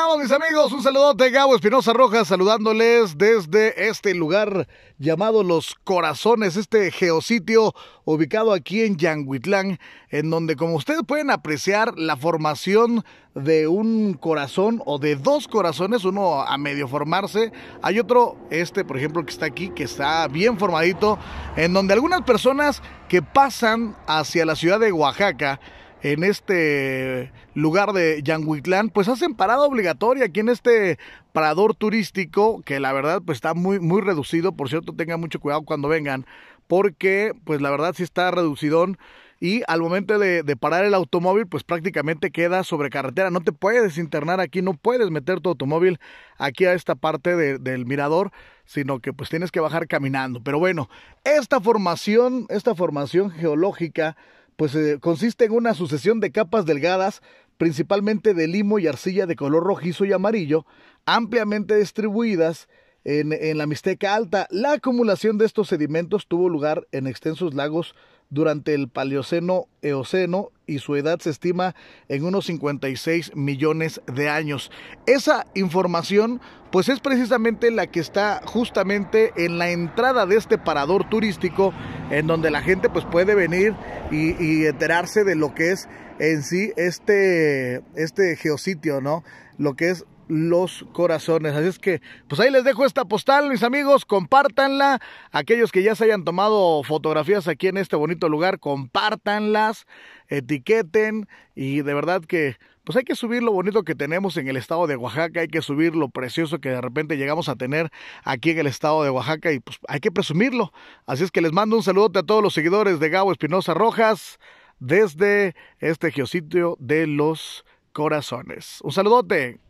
¡Hola mis amigos, un saludote Gabo Espinosa Rojas saludándoles desde este lugar llamado Los Corazones, este geositio ubicado aquí en Yanguitlán, en donde como ustedes pueden apreciar la formación de un corazón o de dos corazones, uno a medio formarse, hay otro, este por ejemplo que está aquí, que está bien formadito, en donde algunas personas que pasan hacia la ciudad de Oaxaca, en este lugar de Yanguitlán, pues hacen parada obligatoria aquí en este parador turístico, que la verdad pues está muy, muy reducido, por cierto, tengan mucho cuidado cuando vengan, porque pues la verdad sí está reducidón y al momento de, parar el automóvil, pues prácticamente queda sobre carretera. No te puedes internar aquí, no puedes meter tu automóvil aquí a esta parte del mirador, sino que pues tienes que bajar caminando. Pero bueno, esta formación, esta formación geológica pues eh, consiste en una sucesión de capas delgadas, principalmente de limo y arcilla de color rojizo y amarillo, ampliamente distribuidas en, en la Mixteca Alta. La acumulación de estos sedimentos tuvo lugar en extensos lagos durante el Paleoceno Eoceno y su edad se estima en unos 56 millones de años. Esa información pues es precisamente la que está justamente en la entrada de este parador turístico en donde la gente pues puede venir y, enterarse de lo que es en sí este, este geositio, ¿no? Lo que es los corazones. Así es que, pues ahí les dejo esta postal, mis amigos, compártanla. Aquellos que ya se hayan tomado fotografías aquí en este bonito lugar, compártanlas, etiqueten y de verdad que, pues hay que subir lo bonito que tenemos en el estado de Oaxaca, hay que subir lo precioso que de repente llegamos a tener aquí en el estado de Oaxaca y pues hay que presumirlo. Así es que les mando un saludote a todos los seguidores de Gabo Espinosa Rojas desde este geositio de los corazones. Un saludote.